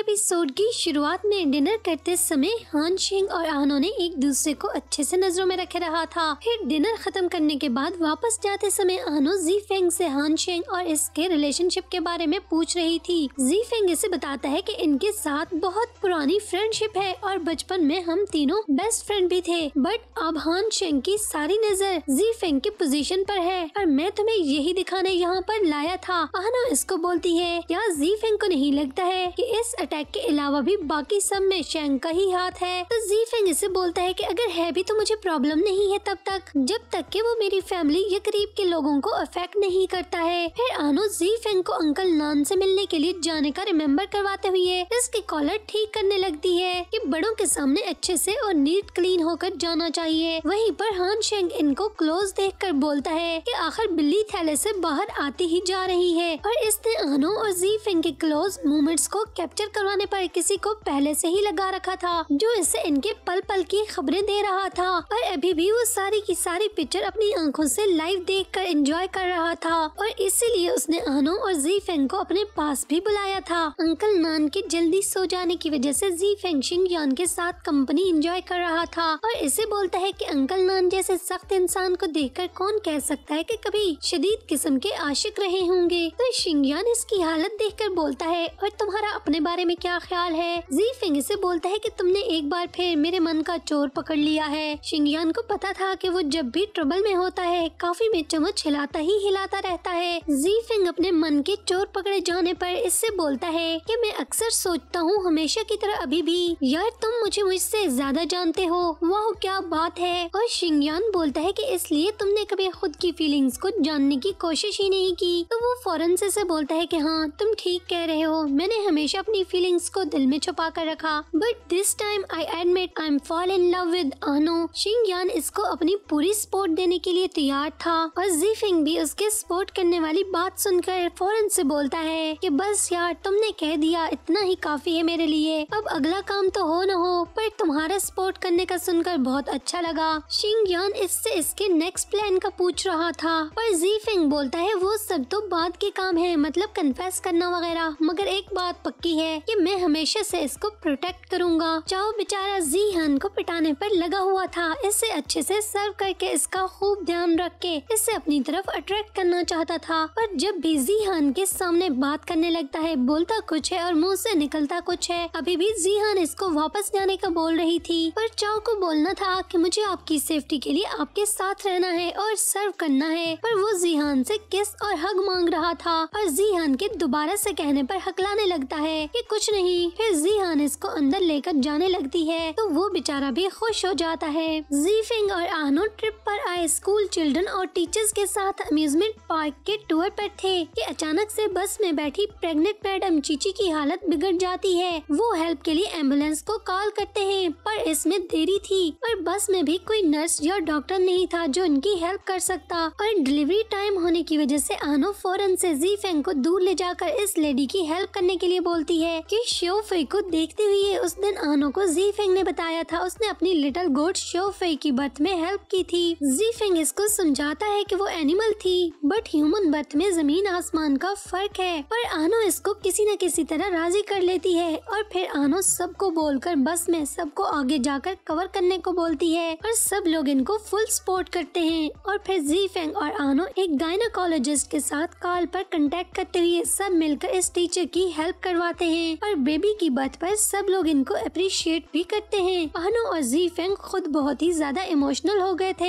episode की शुरुआत में डिनर करते समय हान शिंग और आनो ने एक दूसरे को अच्छे से नजरों में रखे रहा था फिर डिनर खत्म करने के बाद वापस जाते समय आनो जी फेंग से हान शिंग और इसके रिलेशनशिप के बारे में पूछ रही थी जी फेंग इसे बताता है कि इनके साथ बहुत पुरानी फ्रेंडशिप है और बचपन में हम तीनों बेस्ट फ्रेंड भी थे बट अब हान शेंग की सारी नजर जी फेंग के पोजिशन पर है और मैं तुम्हें यही दिखाने यहाँ पर लाया था आनो इसको बोलती है क्या जी फेंग को नहीं लगता है कि इस अटैक के अलावा भी बाकी सब में शेंग का ही हाथ है तो जी फेंग इसे बोलता है कि अगर है भी तो मुझे प्रॉब्लम नहीं है तब तक जब तक कि वो मेरी फैमिली या करीब के लोगों को अफेक्ट नहीं करता है फिर आनो जी फेंग को अंकल नान से मिलने के लिए जाने का रिमेम्बर करवाते हुए इसकी कॉलर ठीक करने लगती है की बड़ों के सामने अच्छे से और नीट क्लीन होकर जाना चाहिए वहीं पर हान शेंग इनको क्लोज कर बोलता है कि आखिर बिल्ली थैले से बाहर आती ही जा रही है और इसने आनो और जी फेंग के क्लोज मूवमेंट्स को कैप्चर करवाने पर किसी को पहले से ही लगा रखा था जो इससे इनके पल पल की खबरें दे रहा था और अभी भी वो सारी की सारी पिक्चर अपनी आंखों से लाइव देख कर एंजॉय कर रहा था और इसीलिए उसने अनु और जी फेंग को अपने पास भी बुलाया था अंकल नान के जल्दी सो जाने की वजह से जी फेंग शिंग यान के साथ कंपनी एंजॉय कर रहा था और इसे बोलता है कि अंकल नान जैसे सख्त इंसान को कर कौन कह सकता है कि कभी शदीद किस्म के आशिक रहे होंगे तो शिंगयान इसकी हालत कर बोलता है और तुम्हारा अपने बारे में में क्या ख्याल है जी फिंग इसे बोलता है कि तुमने एक बार फिर मेरे मन का चोर पकड़ लिया है शिंगयान को पता था कि वो जब भी ट्रबल में होता है काफी में चमच हिलाता ही हिलाता रहता है जी फिंग अपने मन के चोर पकड़े जाने पर इससे बोलता है कि मैं अक्सर सोचता हूँ हमेशा की तरह अभी भी यार तुम मुझे मुझसे ज्यादा जानते हो वह क्या बात है और शिंगयान बोलता है की इसलिए तुमने कभी खुद की फीलिंग्स को जानने की कोशिश ही नहीं की तो वो फौरन से, बोलता है की हाँ तुम ठीक कह रहे हो मैंने हमेशा अपनी फीलिंग्स को दिल में छुपा कर रखा but this time I admit I am fall in love with आनो शिंग यान इसको अपनी पूरी सपोर्ट देने के लिए तैयार था और जीफिंग भी उसके सपोर्ट करने वाली बात सुनकर फौरन से बोलता है कि बस यार तुमने कह दिया इतना ही काफी है मेरे लिए अब अगला काम तो हो न हो पर तुम्हारा सपोर्ट करने का सुनकर बहुत अच्छा लगा शिंग यान इससे इसके नेक्स्ट प्लान का पूछ रहा था पर जीफिंग बोलता है वो सब तो बाद के काम है मतलब कन्फेस्ट करना वगैरह मगर एक बात पक्की है कि मैं हमेशा से इसको प्रोटेक्ट करूंगा चाओ बेचारा जी हन को पिटाने पर लगा हुआ था इसे अच्छे से सर्व करके इसका खूब ध्यान रख के इसे अपनी तरफ अट्रैक्ट करना चाहता था पर जब भी जी हन के सामने बात करने लगता है बोलता कुछ है और मुँह से निकलता कुछ है अभी भी जी हन इसको वापस जाने का बोल रही थी पर चाओ को बोलना था कि मुझे आपकी सेफ्टी के लिए आपके साथ रहना है और सर्व करना है पर वो जीहान से किस और हक मांग रहा था और जीहान के दोबारा से कहने पर हकलाने लगता है कि कुछ नहीं फिर जी हान इसको अंदर लेकर जाने लगती है तो वो बेचारा भी खुश हो जाता है जीफिंग और आहनो ट्रिप पर आए स्कूल चिल्ड्रन और टीचर्स के साथ अम्यूजमेंट पार्क के टूर पर थे कि अचानक से बस में बैठी प्रेग्नेंट मैडम चीची की हालत बिगड़ जाती है वो हेल्प के लिए एम्बुलेंस को कॉल करते हैं पर इसमें देरी थी और बस में भी कोई नर्स या डॉक्टर नहीं था जो इनकी हेल्प कर सकता और डिलीवरी टाइम होने की वजह से आहनो फौरन से जी फेंग को दूर ले जाकर इस लेडी की हेल्प करने के लिए बोलती है कि श्योफे को देखते हुए उस दिन आनो को जी फेंग ने बताया था उसने अपनी लिटिल गोट श्योफे की बर्थ में हेल्प की थी जी फेंग इसको समझाता है कि वो एनिमल थी बट ह्यूमन बर्थ में जमीन आसमान का फर्क है पर आनो इसको किसी न किसी तरह राजी कर लेती है और फिर आनो सबको बोलकर बस में सबको आगे जाकर कवर करने को बोलती है और सब लोग इनको फुल सपोर्ट करते हैं और फिर जी फेंग और आनो एक गायनाकोलॉजिस्ट के साथ कॉल पर कंटेक्ट करते हुए सब मिलकर इस टीचर की हेल्प करवाते हैं हैं और बेबी की बर्थ पर सब लोग इनको अप्रिशिएट भी करते हैं अनु और जी फेंग खुद बहुत ही ज्यादा इमोशनल हो गए थे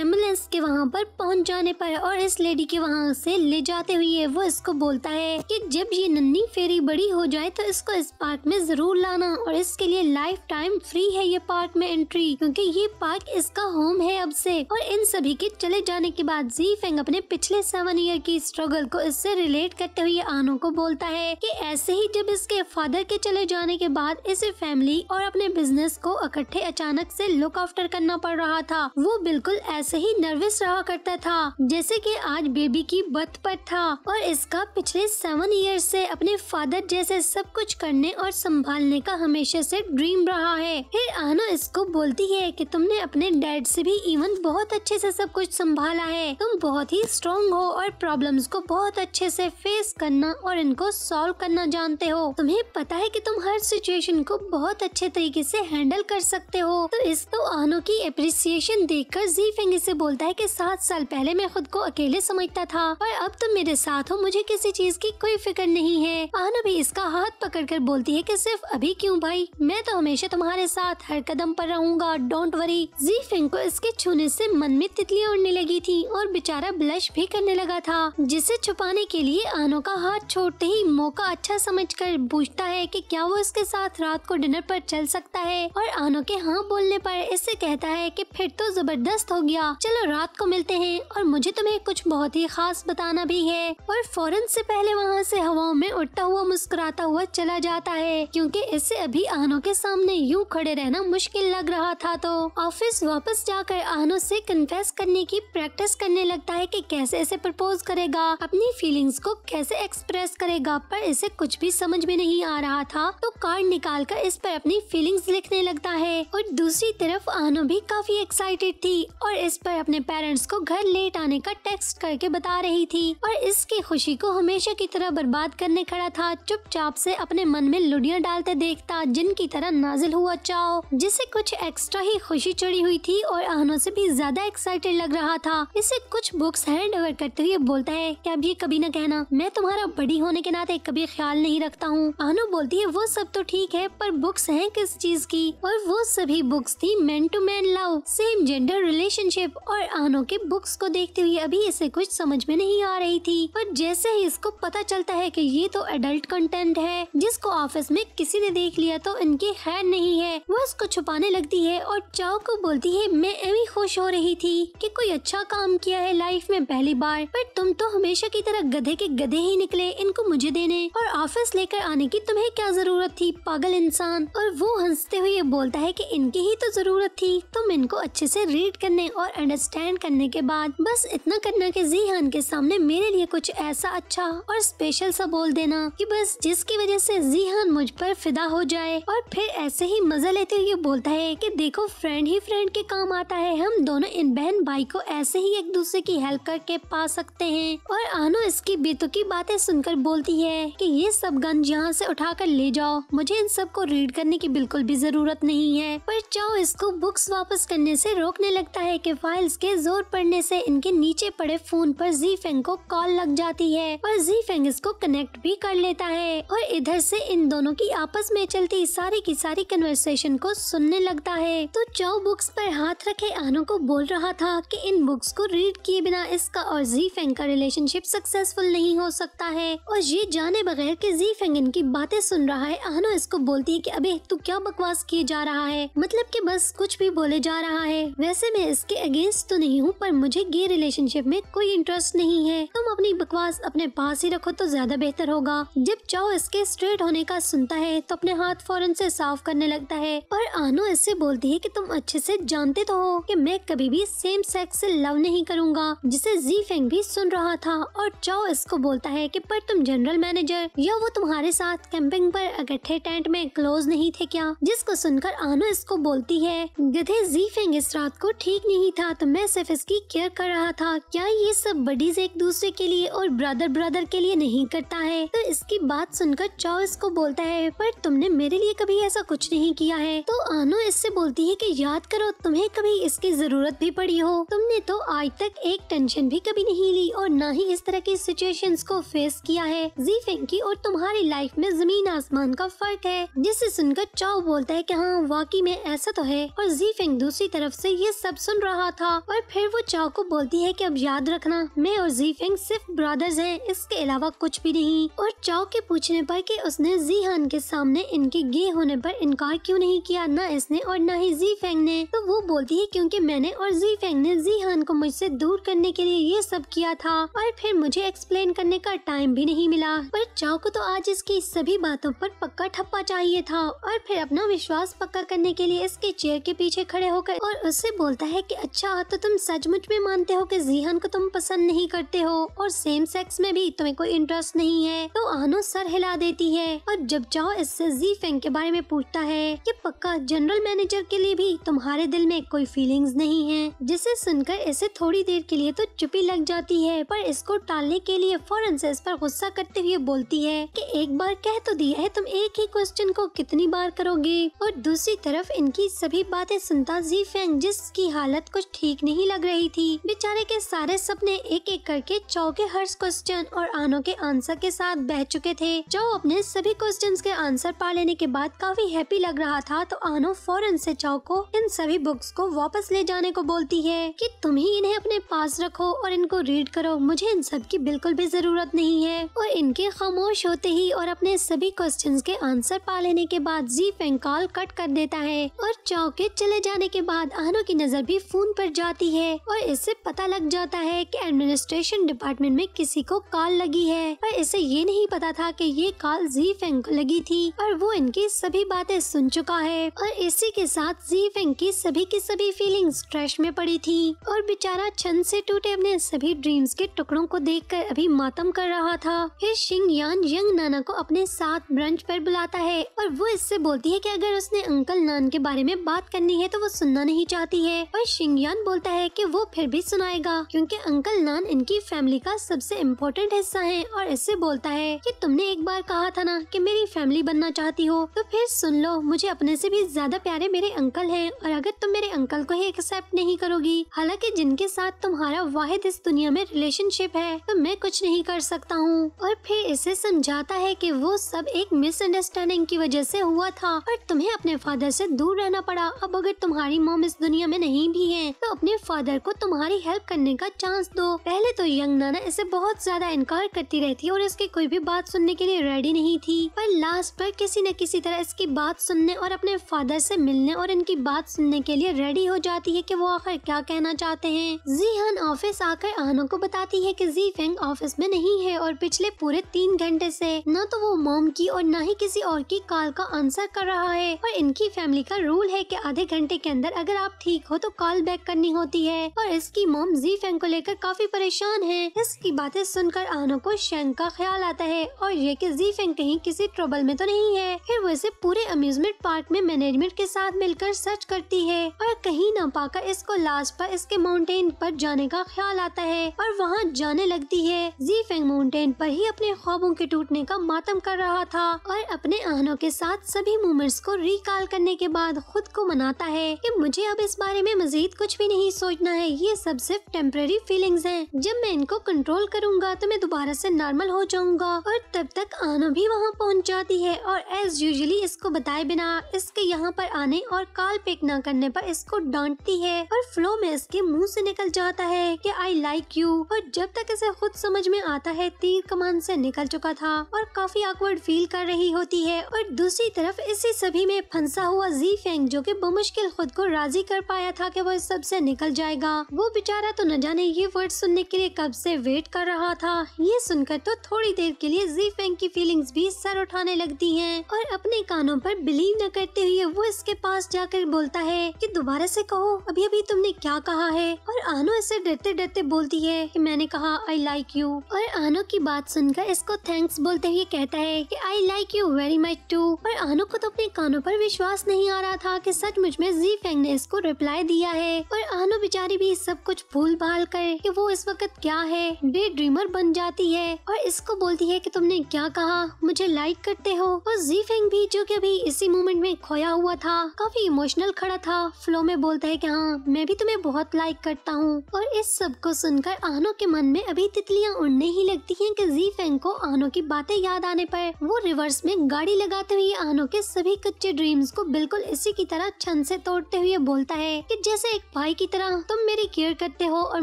एम्बुलेंस के वहाँ पर पहुँच जाने पर और इस लेडी के वहाँ से ले जाते हुए वो इसको बोलता है कि जब ये नन्ही फेरी बड़ी हो जाए तो इसको इस पार्क में जरूर लाना और इसके लिए लाइफ टाइम फ्री है ये पार्क में एंट्री क्योंकि ये पार्क इसका होम है अब से और इन सभी के चले जाने के बाद जी फेंग अपने पिछले सेवन ईयर की स्ट्रगल को इससे रिलेट करते हुए आनो को बोलता है कि ऐसे ही जब इसके उसके फादर के चले जाने के बाद इसे फैमिली और अपने बिजनेस को इकट्ठे अचानक से लुक आफ्टर करना पड़ रहा था वो बिल्कुल ऐसे ही नर्वस रहा करता था जैसे कि आज बेबी की बर्थ पर था और इसका पिछले सेवन ईयर से अपने फादर जैसे सब कुछ करने और संभालने का हमेशा से ड्रीम रहा है फिर आनो इसको बोलती है कि तुमने अपने डैड से भी इवन बहुत अच्छे से सब कुछ संभाला है तुम बहुत ही स्ट्रॉन्ग हो और प्रॉब्लम्स को बहुत अच्छे से फेस करना और इनको सॉल्व करना जानते हो तुम हमें पता है कि तुम हर सिचुएशन को बहुत अच्छे तरीके से हैंडल कर सकते हो तो इस तो आनो की अप्रिसिएशन देख कर जी फेंग से बोलता है की सात साल पहले मैं खुद को अकेले समझता था पर अब तुम मेरे साथ हो मुझे किसी चीज की कोई फिक्र नहीं है आनो भी इसका हाथ पकड़ कर बोलती है की सिर्फ अभी क्यूँ भाई मैं तो हमेशा तुम्हारे साथ हर कदम पर रहूंगा डोंट वरी जी फेंग को इसके छूने ऐसी मन में तितलियां उड़ने लगी थी और बेचारा ब्लश भी करने लगा था जिसे छुपाने के लिए आनो का हाथ छोड़ते ही मौका अच्छा समझ कर पूछता है कि क्या वो इसके साथ रात को डिनर पर चल सकता है और आनो के हाँ बोलने पर इससे कहता है कि फिर तो जबरदस्त हो गया चलो रात को मिलते हैं और मुझे तुम्हें कुछ बहुत ही खास बताना भी है और फौरन से पहले वहाँ से हवाओं में उड़ता हुआ मुस्कुराता हुआ चला जाता है क्योंकि इससे अभी आनो के सामने यूँ खड़े रहना मुश्किल लग रहा था तो ऑफिस वापस जाकर आनो से कन्फेस करने की प्रैक्टिस करने लगता है कि कैसे इसे प्रपोज करेगा अपनी फीलिंग्स को कैसे एक्सप्रेस करेगा पर इसे कुछ भी समझ में नहीं आ रहा था तो कार्ड निकाल कर इस पर अपनी फीलिंग्स लिखने लगता है और दूसरी तरफ आनो भी काफी एक्साइटेड थी और इस पर अपने पेरेंट्स को घर लेट आने का टेक्स्ट करके बता रही थी और इसकी खुशी को हमेशा की तरह बर्बाद करने खड़ा था चुपचाप से अपने मन में लुडिया डालते देखता जिनकी तरह नाजिल हुआ चाओ जिसे कुछ एक्स्ट्रा ही खुशी चढ़ी हुई थी और आनो से भी ज्यादा एक्साइटेड लग रहा था इसे कुछ बुक्स हैंड ओवर करते हुए बोलता है क्या अब ये कभी न कहना मैं तुम्हारा बड़ी होने के नाते कभी ख्याल नहीं रखता हूँ आनु बोलती है वो सब तो ठीक है पर बुक्स हैं किस चीज की और वो सभी बुक्स थी man to man love same gender relationship और आनो के बुक्स को देखते हुए अभी इसे कुछ समझ में नहीं आ रही थी पर जैसे ही इसको पता चलता है की ये तो एडल्ट कंटेंट है जिसको ऑफिस में किसी ने देख लिया तो इनकी खैर नहीं है वो इसको छुपाने लगती है और चाओ को बोलती है मैं अभी खुश हो रही थी कि कोई अच्छा काम किया है लाइफ में पहली बार पर तुम तो हमेशा की तरह गधे के गधे ही निकले इनको मुझे देने और ऑफिस लेकर आने बताने की तुम्हें क्या जरूरत थी पागल इंसान और वो हंसते हुए बोलता है कि इनकी ही तो जरूरत थी तुम इनको अच्छे से रीड करने और अंडरस्टैंड करने के बाद बस इतना करना कि जीहान के सामने मेरे लिए कुछ ऐसा अच्छा और स्पेशल सा बोल देना कि बस जिसकी वजह से जीहान मुझ पर फिदा हो जाए और फिर ऐसे ही मजा लेते हुए बोलता है कि देखो फ्रेंड ही फ्रेंड के काम आता है हम दोनों इन बहन भाई को ऐसे ही एक दूसरे की हेल्प करके पा सकते हैं और आनो इसकी बेतुकी बातें सुनकर बोलती है कि ये सब गंज यहाँ यहाँ से उठाकर ले जाओ मुझे इन सब को रीड करने की बिल्कुल भी जरूरत नहीं है पर चाओ इसको बुक्स वापस करने से रोकने लगता है कि फाइल्स के जोर पड़ने से इनके नीचे पड़े फोन पर जी फेंग को कॉल लग जाती है और जी फेंग इसको कनेक्ट भी कर लेता है और इधर से इन दोनों की आपस में चलती सारी की सारी कन्वर्सेशन को सुनने लगता है तो चाओ बुक्स पर हाथ रखे आनो को बोल रहा था की इन बुक्स को रीड किए बिना इसका और जी फेंग का रिलेशनशिप सक्सेसफुल नहीं हो सकता है और ये जाने बगैर की जी फेंग इनकी की बातें सुन रहा है अहना इसको बोलती है कि अबे तू क्या बकवास किए जा रहा है मतलब कि बस कुछ भी बोले जा रहा है वैसे मैं इसके अगेंस्ट तो नहीं हूँ पर मुझे गे रिलेशनशिप में कोई इंटरेस्ट नहीं है तुम अपनी बकवास अपने पास ही रखो तो ज्यादा बेहतर होगा जब चाओ इसके स्ट्रेट होने का सुनता है तो अपने हाथ फौरन से साफ करने लगता है पर आनो इससे बोलती है कि तुम अच्छे से जानते तो हो कि मैं कभी भी सेम सेक्स से लव नहीं करूंगा जिसे जी फेंग भी सुन रहा था और चाओ इसको बोलता है कि पर तुम जनरल मैनेजर या वो तुम्हारे साथ साथ कैंपिंग पर इकट्ठे टेंट में क्लोज नहीं थे क्या जिसको सुनकर आनो इसको बोलती है गधे जीफेंग इस रात को ठीक नहीं था तो मैं सिर्फ इसकी केयर कर रहा था क्या ये सब बडीज एक दूसरे के लिए और ब्रदर ब्रदर के लिए नहीं करता है तो इसकी बात सुनकर चाओ इसको बोलता है पर तुमने मेरे लिए कभी ऐसा कुछ नहीं किया है तो आनो इससे बोलती है की याद करो तुम्हें कभी इसकी जरूरत भी पड़ी हो तुमने तो आज तक एक टेंशन भी कभी नहीं ली और न ही इस तरह की सिचुएशन को फेस किया है जी की और तुम्हारी लाइफ में जमीन आसमान का फर्क है जिसे सुनकर चाओ बोलता है की हाँ वाकई में ऐसा तो है और जी फेंग दूसरी तरफ से ये सब सुन रहा था और फिर वो चाओ को बोलती है की अब याद रखना मैं और जी फेंग सिर्फ ब्रदर्स है इसके अलावा कुछ भी नहीं और चाओ के पूछने पर कि उसने जी हान के सामने इनके गे होने पर इनकार क्यों नहीं किया न इसने और न ही जी फेंग ने तो वो बोलती है क्योंकि मैंने और जी फेंग ने जी हान को मुझसे दूर करने के लिए ये सब किया था और फिर मुझे एक्सप्लेन करने का टाइम भी नहीं मिला पर चाओ को तो आज इसकी सभी बातों पर पक्का ठप्पा चाहिए था और फिर अपना विश्वास पक्का करने के लिए इसके चेयर के पीछे खड़े होकर और उससे बोलता है कि अच्छा तो तुम सचमुच में मानते हो कि जीहन को तुम पसंद नहीं करते हो और सेम सेक्स में भी तुम्हें कोई इंटरेस्ट नहीं है तो आनो सर हिला देती है और जब चाहो इससे जी फेंग के बारे में पूछता है की पक्का जनरल मैनेजर के लिए भी तुम्हारे दिल में कोई फीलिंग नहीं है जिसे सुनकर इसे थोड़ी देर के लिए तो चुपी लग जाती है पर इसको टालने के लिए फौरन से इस पर गुस्सा करते हुए बोलती है की एक बार बार कह तो दिया है तुम एक ही क्वेश्चन को कितनी बार करोगे और दूसरी तरफ इनकी सभी बातें सुनता जी फेंग जिसकी हालत कुछ ठीक नहीं लग रही थी बेचारे के सारे सपने एक एक करके चौ के हर क्वेश्चन और आनों के आंसर के साथ बह चुके थे चौ अपने सभी क्वेश्चन के आंसर पा लेने के बाद काफी हैप्पी लग रहा था तो आनो फौरन से चौ को इन सभी बुक्स को वापस ले जाने को बोलती है कि तुम ही इन्हें अपने पास रखो और इनको रीड करो मुझे इन सब की बिल्कुल भी जरूरत नहीं है और इनके खामोश होते ही और अपने सभी क्वेश्चंस के आंसर पा लेने के बाद जी फेंग कॉल कट कर देता है और चौके चले जाने के बाद आनो की नजर भी फोन पर जाती है और इससे पता लग जाता है कि एडमिनिस्ट्रेशन डिपार्टमेंट में किसी को कॉल लगी है पर इसे ये नहीं पता था कि ये कॉल जी फेंग को लगी थी और वो इनकी सभी बातें सुन चुका है और इसी के साथ जी फेंग की सभी की सभी फीलिंग ट्रैश में पड़ी थी और बेचारा छन से टूटे अपने सभी ड्रीम्स के टुकड़ों को देख अभी मातम कर रहा था फिर शिंग यान यंग नाना को अपने साथ ब्रंच पर बुलाता है और वो इससे बोलती है कि अगर उसने अंकल नान के बारे में बात करनी है तो वो सुनना नहीं चाहती है और शिंगयान बोलता है कि वो फिर भी सुनाएगा क्योंकि अंकल नान इनकी फैमिली का सबसे इम्पोर्टेंट हिस्सा है और इससे बोलता है कि तुमने एक बार कहा था ना कि मेरी फैमिली बनना चाहती हो तो फिर सुन लो मुझे अपने से भी ज्यादा प्यारे मेरे अंकल है और अगर तुम मेरे अंकल को ही एक्सेप्ट नहीं करोगी हालांकि जिनके साथ तुम्हारा वाहिद इस दुनिया में रिलेशनशिप है तो मैं कुछ नहीं कर सकता हूँ और फिर इसे समझाता है की वो सब एक मिसअंडरस्टैंडिंग की वजह से हुआ था और तुम्हें अपने फादर से दूर रहना पड़ा अब अगर तुम्हारी मोम इस दुनिया में नहीं भी है तो अपने फादर को तुम्हारी हेल्प करने का चांस दो पहले तो यंग नाना इसे बहुत ज्यादा इनकार करती रहती और इसकी कोई भी बात सुनने के लिए रेडी नहीं थी पर लास्ट पर किसी न किसी तरह इसकी बात सुनने और अपने फादर से मिलने और इनकी बात सुनने के लिए रेडी हो जाती है कि वो आखिर क्या कहना चाहते हैं हन ऑफिस आकर आनो को बताती है कि जी फेंग ऑफिस में नहीं है और पिछले पूरे तीन घंटे से न तो वो वो मोम की और न ही किसी और की कॉल का आंसर कर रहा है और इनकी फैमिली का रूल है कि आधे घंटे के अंदर अगर आप ठीक हो तो कॉल बैक करनी होती है और इसकी मोम जी फैंग को लेकर काफी परेशान है इसकी बातें सुनकर आनो को शेंग का ख्याल आता है और ये की जी फैंग कहीं किसी ट्रबल में तो नहीं है फिर वो इसे पूरे अम्यूजमेंट पार्क में मैनेजमेंट के साथ मिलकर सर्च करती है और कहीं ना पाकर इसको लास्ट पर इसके माउंटेन पर जाने का ख्याल आता है और वहाँ जाने लगती है जी फैंग माउंटेन पर ही अपने ख्वाबों के टूटने का मातम काम कर रहा था और अपने आहनों के साथ सभी मूवमेंट्स को रिकॉल करने के बाद खुद को मनाता है कि मुझे अब इस बारे में मजीद कुछ भी नहीं सोचना है ये सब सिर्फ टेम्प्रेरी फीलिंग्स हैं जब मैं इनको कंट्रोल करूंगा तो मैं दोबारा से नॉर्मल हो जाऊंगा और तब तक आना भी वहाँ पहुँच जाती है और एज यूजली इसको बताए बिना इसके यहाँ पर आने और काल पिक न करने आरोप इसको डांटती है और फ्लो में इसके मुँह ऐसी निकल जाता है की आई लाइक यू और जब तक इसे खुद समझ में आता है तीर कमान से निकल चुका था और काफी ऑकवर्ड फील कर रही होती है और दूसरी तरफ इसी सभी में फंसा हुआ जी फेंग जो कि बमुश्किल खुद को राजी कर पाया था कि वो इस सब से निकल जाएगा वो बेचारा तो न जाने ये वर्ड सुनने के लिए कब से वेट कर रहा था ये सुनकर तो थोड़ी देर के लिए जी फेंग की फीलिंग भी सर उठाने लगती है और अपने कानों पर बिलीव न करते हुए वो इसके पास जाकर बोलता है की दोबारा ऐसी कहो अभी अभी तुमने क्या कहा है और आनो इसे डरते डरते बोलती है की मैंने कहा आई लाइक यू और आनो की बात सुनकर इसको थैंक्स बोलते हुए कहता कहता है कि I like you very much too पर आनुक को तो अपने कानों पर विश्वास नहीं आ रहा था कि मुझ में जी फेंग ने इसको रिप्लाई दिया है और आनु बेचारी भी सब कुछ भूल भाल कर कि वो इस वक्त क्या है डे ड्रीमर बन जाती है और इसको बोलती है कि तुमने क्या कहा मुझे लाइक करते हो और जी फेंग भी जो की अभी इसी मोमेंट में खोया हुआ था काफी इमोशनल खड़ा था फ्लो में बोलता है की हाँ मैं भी तुम्हें बहुत लाइक करता हूँ और इस सब को सुनकर आनो के मन में अभी तितलियाँ उड़ने ही लगती है की जी फेंग को आनो की बातें याद आने पाए वो रिवर्स में गाड़ी लगाते हुए आनो के सभी कच्चे ड्रीम्स को बिल्कुल इसी की तरह छन से तोड़ते हुए बोलता है कि जैसे एक भाई की तरह तुम मेरी केयर करते हो और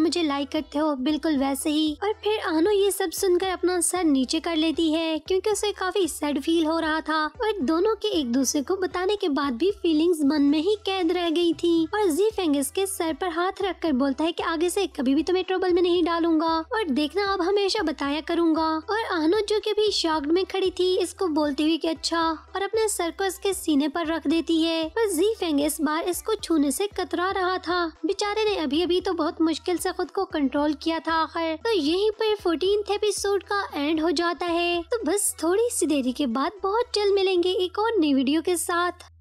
मुझे लाइक करते हो बिल्कुल वैसे ही और फिर आनो ये सब सुनकर अपना सर नीचे कर लेती है क्योंकि उसे काफी सैड फील हो रहा था और दोनों के एक दूसरे को बताने के बाद भी फीलिंग्स मन में ही कैद रह गई थी और जी फेंगिस के सर पर हाथ रख कर बोलता है कि आगे से कभी भी तुम्हें ट्रबल में नहीं डालूंगा और देखना अब हमेशा बताया करूंगा और आनो जो कि भी शॉक्ड में खड़ी थी इसको बोलती हुई कि अच्छा और अपने सर को इसके सीने पर रख देती है पर जी फेंग इस बार इसको छूने से कतरा रहा था बेचारे ने अभी अभी तो बहुत मुश्किल से खुद को कंट्रोल किया था आखिर तो यहीं पर फोर्टीन एपिसोड का एंड हो जाता है तो बस थोड़ी सी देरी के बाद बहुत जल्द मिलेंगे एक और नई वीडियो के साथ